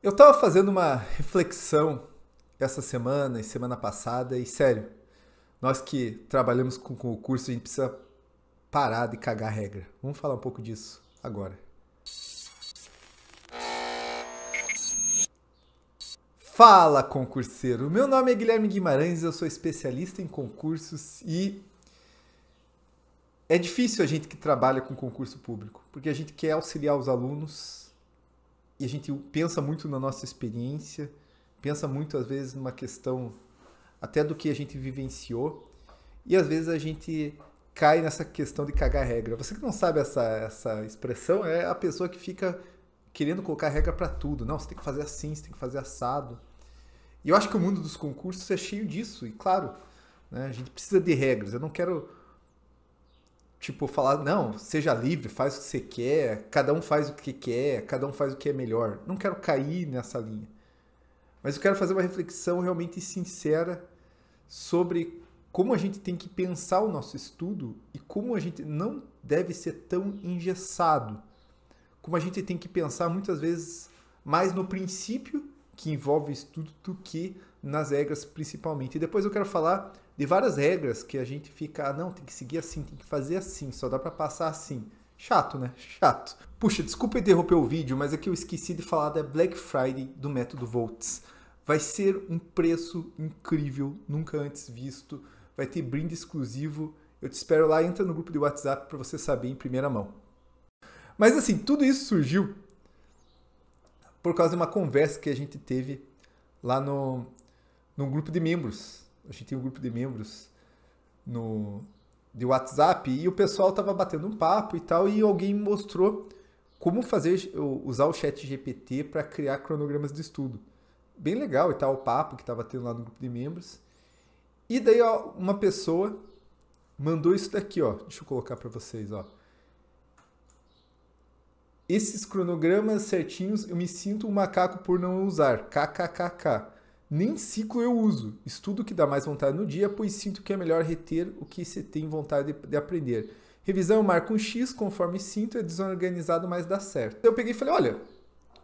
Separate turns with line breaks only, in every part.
Eu estava fazendo uma reflexão essa semana e semana passada, e sério, nós que trabalhamos com concurso, a gente precisa parar de cagar regra. Vamos falar um pouco disso agora. Fala, concurseiro! Meu nome é Guilherme Guimarães, eu sou especialista em concursos e é difícil a gente que trabalha com concurso público, porque a gente quer auxiliar os alunos e a gente pensa muito na nossa experiência, pensa muito às vezes numa questão até do que a gente vivenciou, e às vezes a gente cai nessa questão de cagar regra. Você que não sabe essa, essa expressão é a pessoa que fica querendo colocar regra para tudo. Não, você tem que fazer assim, você tem que fazer assado. E eu acho que o mundo dos concursos é cheio disso, e claro, né, a gente precisa de regras. Eu não quero tipo, falar, não, seja livre, faz o que você quer, cada um faz o que quer, cada um faz o que é melhor. Não quero cair nessa linha. Mas eu quero fazer uma reflexão realmente sincera sobre como a gente tem que pensar o nosso estudo e como a gente não deve ser tão engessado. Como a gente tem que pensar muitas vezes mais no princípio que envolve o estudo do que nas regras principalmente. E depois eu quero falar de várias regras que a gente fica, ah, não, tem que seguir assim, tem que fazer assim, só dá para passar assim. Chato, né? Chato. Puxa, desculpa interromper o vídeo, mas aqui é que eu esqueci de falar da Black Friday do método Volts. Vai ser um preço incrível, nunca antes visto. Vai ter brinde exclusivo. Eu te espero lá, entra no grupo de WhatsApp para você saber em primeira mão. Mas assim, tudo isso surgiu por causa de uma conversa que a gente teve lá no, no grupo de membros a gente tem um grupo de membros no de WhatsApp e o pessoal tava batendo um papo e tal e alguém mostrou como fazer usar o chat GPT para criar cronogramas de estudo. Bem legal e tal o papo que tava tendo lá no grupo de membros. E daí ó, uma pessoa mandou isso daqui, ó. Deixa eu colocar para vocês, ó. Esses cronogramas certinhos, eu me sinto um macaco por não usar. KKKK. Nem ciclo eu uso. Estudo o que dá mais vontade no dia, pois sinto que é melhor reter o que você tem vontade de, de aprender. Revisão eu marco um X, conforme sinto, é desorganizado, mas dá certo. Eu peguei e falei, olha,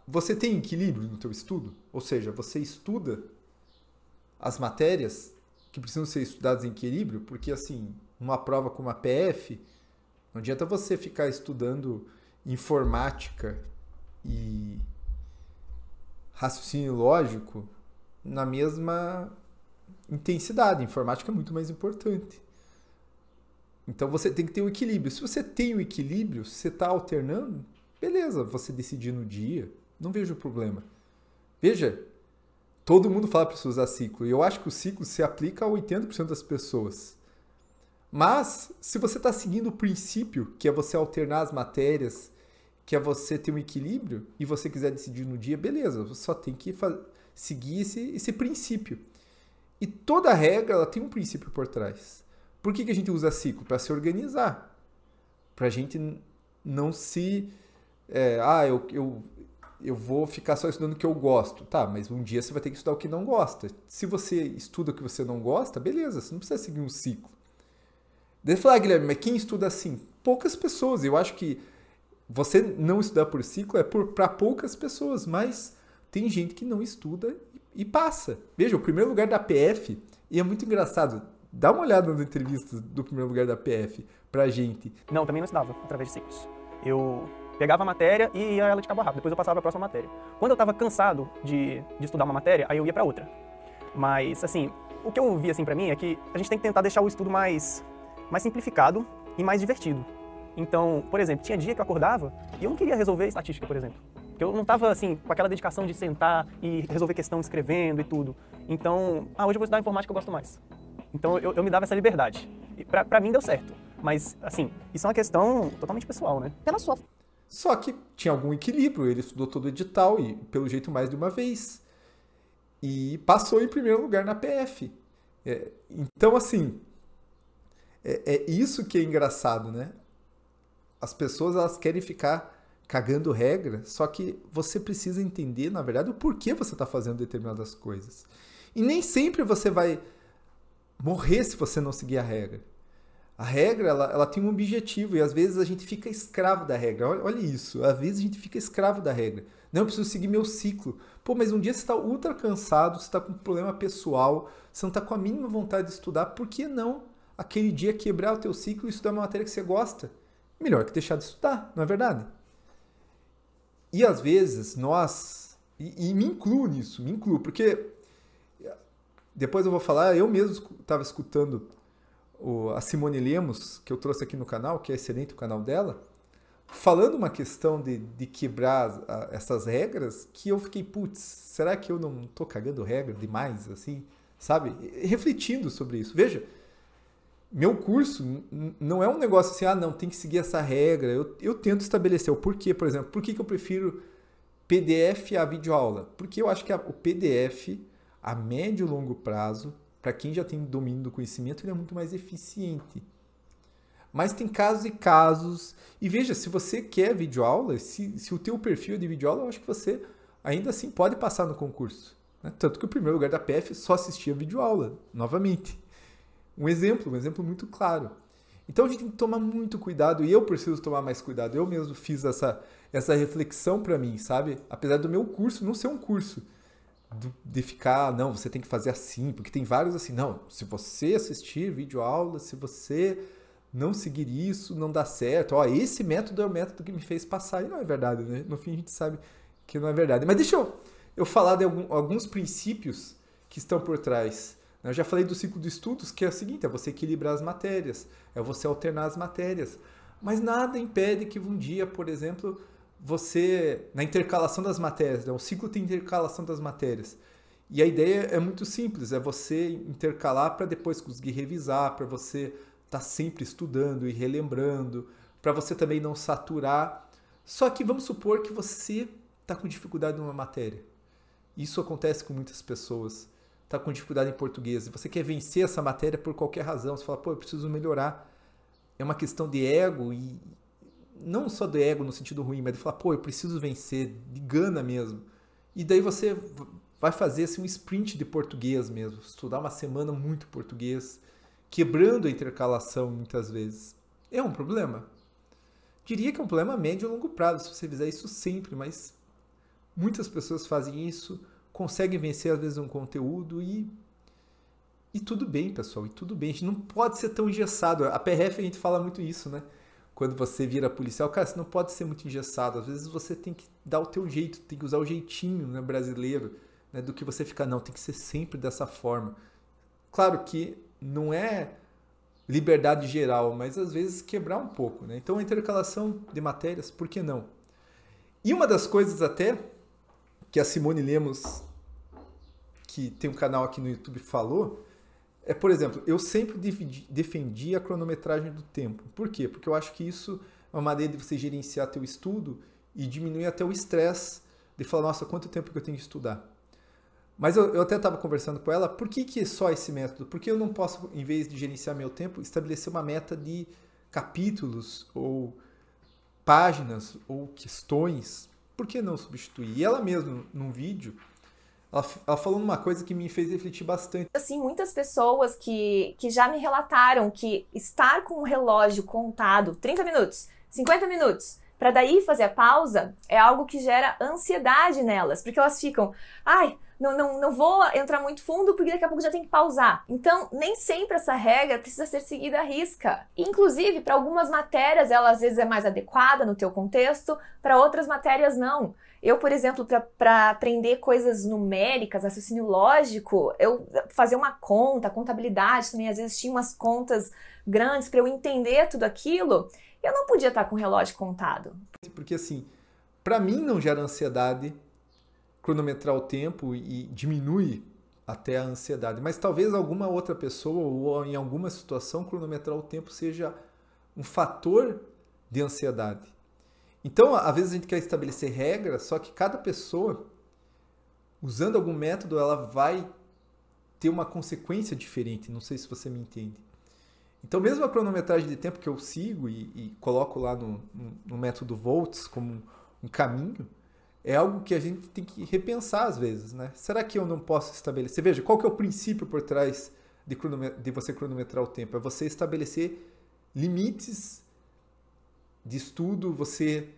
você tem equilíbrio no teu estudo? Ou seja, você estuda as matérias que precisam ser estudadas em equilíbrio? Porque, assim, uma prova como a PF, não adianta você ficar estudando informática e raciocínio lógico na mesma intensidade. Informática é muito mais importante. Então você tem que ter o um equilíbrio. Se você tem o um equilíbrio, se você está alternando, beleza, você decidir no dia, não vejo problema. Veja, todo mundo fala para você usar ciclo, e eu acho que o ciclo se aplica a 80% das pessoas. Mas, se você está seguindo o princípio, que é você alternar as matérias, que é você ter um equilíbrio, e você quiser decidir no dia, beleza, você só tem que fazer seguir esse, esse princípio. E toda regra ela tem um princípio por trás. Por que, que a gente usa ciclo? Para se organizar. Para a gente não se. É, ah, eu, eu, eu vou ficar só estudando o que eu gosto. Tá, mas um dia você vai ter que estudar o que não gosta. Se você estuda o que você não gosta, beleza, você não precisa seguir um ciclo. Deve falar, ah, Guilherme, mas quem estuda assim? Poucas pessoas. Eu acho que você não estudar por ciclo é para poucas pessoas, mas tem gente que não estuda e passa. Veja, o primeiro lugar da PF, e é muito engraçado, dá uma olhada nas entrevistas do primeiro lugar da PF pra gente. Não, também não estudava, através de ciclos. Eu pegava a matéria e ia ela de cabo rápido, depois eu passava para a próxima matéria. Quando eu estava cansado de, de estudar uma matéria, aí eu ia para outra. Mas, assim, o que eu vi assim para mim é que a gente tem que tentar deixar o estudo mais, mais simplificado e mais divertido. Então, por exemplo, tinha dia que eu acordava e eu não queria resolver estatística, por exemplo. Porque eu não estava assim, com aquela dedicação de sentar e resolver questão escrevendo e tudo. Então, ah, hoje eu vou estudar informática, eu gosto mais. Então eu, eu me dava essa liberdade. E pra, pra mim deu certo. Mas, assim, isso é uma questão totalmente pessoal, né? Pela sua. Só que tinha algum equilíbrio, ele estudou todo o edital e, pelo jeito, mais de uma vez. E passou em primeiro lugar na PF. É, então, assim, é, é, isso que é engraçado, né? As pessoas, elas querem ficar cagando regra, só que você precisa entender, na verdade, o porquê você está fazendo determinadas coisas. E nem sempre você vai morrer se você não seguir a regra. A regra, ela, ela tem um objetivo e às vezes a gente fica escravo da regra. Olha, olha isso, às vezes a gente fica escravo da regra. Não, eu preciso seguir meu ciclo. Pô, mas um dia você está ultra cansado, você está com um problema pessoal, você não está com a mínima vontade de estudar, por que não aquele dia quebrar o teu ciclo e estudar uma matéria que você gosta? Melhor que deixar de estudar, não é verdade? E às vezes nós, e, e me incluo nisso, me incluo, porque eh, depois eu vou falar, eu mesmo estava escutando o, a Simone Lemos, que eu trouxe aqui no canal, que é excelente o canal dela, falando uma questão de, de quebrar a, essas regras, que eu fiquei, putz, será que eu não estou cagando regra demais, assim, sabe? Refletindo sobre isso. Veja, meu curso não é um negócio assim, ah, não, tem que seguir essa regra. Eu, eu tento estabelecer o porquê, por exemplo. Por que, que eu prefiro PDF a videoaula? Porque eu acho que a, o PDF, a médio e longo prazo, para quem já tem domínio do conhecimento, ele é muito mais eficiente. Mas tem casos e casos. E veja, se você quer videoaula, se, se o teu perfil é de videoaula, eu acho que você ainda assim pode passar no concurso. Né? Tanto que o primeiro lugar da PF é só assistia videoaula, novamente. Um exemplo, um exemplo muito claro. Então a gente tem que tomar muito cuidado e eu preciso tomar mais cuidado. Eu mesmo fiz essa, essa reflexão para mim, sabe? Apesar do meu curso não ser um curso do, de ficar, não, você tem que fazer assim, porque tem vários assim, não, se você assistir vídeo aula, se você não seguir isso, não dá certo. Ó, esse método é o método que me fez passar e não é verdade, né? No fim a gente sabe que não é verdade. Mas deixa eu, eu falar de algum, alguns princípios que estão por trás eu já falei do ciclo de estudos, que é o seguinte: é você equilibrar as matérias, é você alternar as matérias. Mas nada impede que um dia, por exemplo, você, na intercalação das matérias, né? o ciclo tem intercalação das matérias. E a ideia é muito simples: é você intercalar para depois conseguir revisar, para você estar tá sempre estudando e relembrando, para você também não saturar. Só que vamos supor que você está com dificuldade numa matéria. Isso acontece com muitas pessoas está com dificuldade em português e você quer vencer essa matéria por qualquer razão, você fala, pô, eu preciso melhorar. É uma questão de ego e não só do ego no sentido ruim, mas de falar, pô, eu preciso vencer, de gana mesmo. E daí você vai fazer assim, um sprint de português mesmo, estudar uma semana muito português, quebrando a intercalação muitas vezes. É um problema. Diria que é um problema médio e longo prazo, se você fizer isso sempre, mas muitas pessoas fazem isso conseguem vencer às vezes um conteúdo e e tudo bem, pessoal, e tudo bem. A gente não pode ser tão engessado. A PRF a gente fala muito isso, né? Quando você vira policial, cara, você não pode ser muito engessado. Às vezes você tem que dar o teu jeito, tem que usar o jeitinho né, brasileiro, né, do que você ficar, não, tem que ser sempre dessa forma. Claro que não é liberdade geral, mas às vezes quebrar um pouco, né? Então, a intercalação de matérias, por que não? E uma das coisas até que a Simone Lemos, que tem um canal aqui no YouTube, falou, é, por exemplo, eu sempre defendi a cronometragem do tempo. Por quê? Porque eu acho que isso é uma maneira de você gerenciar teu estudo e diminuir até o estresse de falar, nossa, quanto tempo que eu tenho que estudar? Mas eu, eu até estava conversando com ela, por que, que é só esse método? Por que eu não posso, em vez de gerenciar meu tempo, estabelecer uma meta de capítulos ou páginas ou questões por que não substituir? E ela mesma, num vídeo, ela, ela falou uma coisa que me fez refletir bastante. Assim, muitas pessoas que, que já me relataram que estar com o relógio contado 30 minutos, 50 minutos, para daí fazer a pausa, é algo que gera ansiedade nelas, porque elas ficam, ai, não, não, não vou entrar muito fundo porque daqui a pouco já tem que pausar. Então, nem sempre essa regra precisa ser seguida à risca. Inclusive, para algumas matérias ela às vezes é mais adequada no teu contexto, para outras matérias não. Eu, por exemplo, para aprender coisas numéricas, raciocínio lógico, eu fazer uma conta, contabilidade também, às vezes tinha umas contas grandes para eu entender tudo aquilo, eu não podia estar com o relógio contado. Porque assim, para mim não gera ansiedade, cronometrar o tempo e diminui até a ansiedade. Mas talvez alguma outra pessoa ou em alguma situação cronometrar o tempo seja um fator de ansiedade. Então, às vezes a gente quer estabelecer regras, só que cada pessoa, usando algum método, ela vai ter uma consequência diferente. Não sei se você me entende. Então, mesmo a cronometragem de tempo que eu sigo e, e coloco lá no, no, no método Volts como um, um caminho, é algo que a gente tem que repensar às vezes, né? Será que eu não posso estabelecer? Veja, qual que é o princípio por trás de, de você cronometrar o tempo? É você estabelecer limites de estudo, você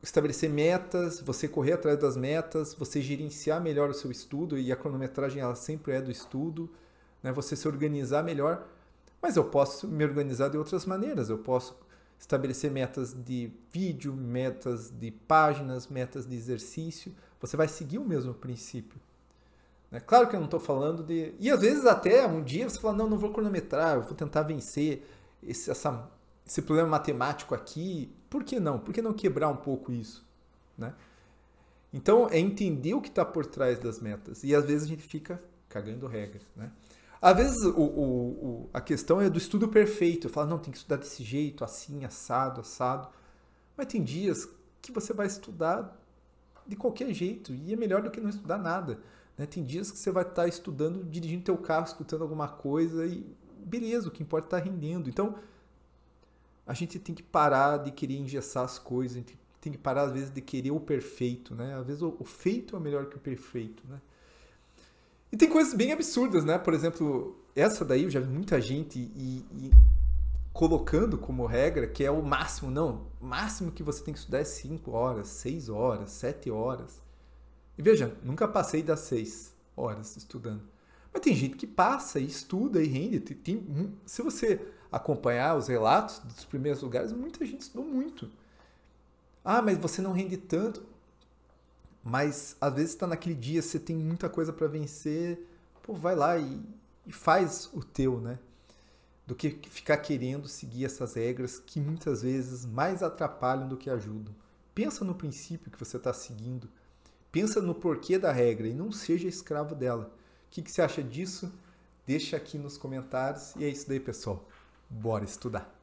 estabelecer metas, você correr atrás das metas, você gerenciar melhor o seu estudo e a cronometragem ela sempre é do estudo, né? Você se organizar melhor, mas eu posso me organizar de outras maneiras. Eu posso estabelecer metas de vídeo, metas de páginas, metas de exercício, você vai seguir o mesmo princípio. É claro que eu não estou falando de. E às vezes até um dia você fala, não, não vou cronometrar, eu vou tentar vencer esse, essa, esse problema matemático aqui. Por que não? Por que não quebrar um pouco isso? Né? Então é entender o que está por trás das metas. E às vezes a gente fica cagando regras, Né? Às vezes o, o, o, a questão é do estudo perfeito. Fala, não, tem que estudar desse jeito, assim, assado, assado. Mas tem dias que você vai estudar de qualquer jeito e é melhor do que não estudar nada. Né? Tem dias que você vai estar tá estudando, dirigindo teu carro, escutando alguma coisa e beleza, o que importa é estar tá rendendo. Então, a gente tem que parar de querer engessar as coisas, a gente tem que parar às vezes de querer o perfeito, né? Às vezes o, o feito é melhor que o perfeito, né? E tem coisas bem absurdas, né? Por exemplo, essa daí eu já vi muita gente e, e colocando como regra que é o máximo, não. O máximo que você tem que estudar é 5 horas, 6 horas, 7 horas. E veja, nunca passei das 6 horas estudando. Mas tem gente que passa e estuda e rende. Tem, tem, se você acompanhar os relatos dos primeiros lugares, muita gente estudou muito. Ah, mas você não rende tanto. Mas às vezes está naquele dia, você tem muita coisa para vencer, pô, vai lá e, e, faz o teu, né? Do que ficar querendo seguir essas regras que muitas vezes mais atrapalham do que ajudam. Pensa no princípio que você está seguindo, pensa no porquê da regra e não seja escravo dela. O que, que você acha disso? Deixa aqui nos comentários. E é isso daí, pessoal. Bora estudar!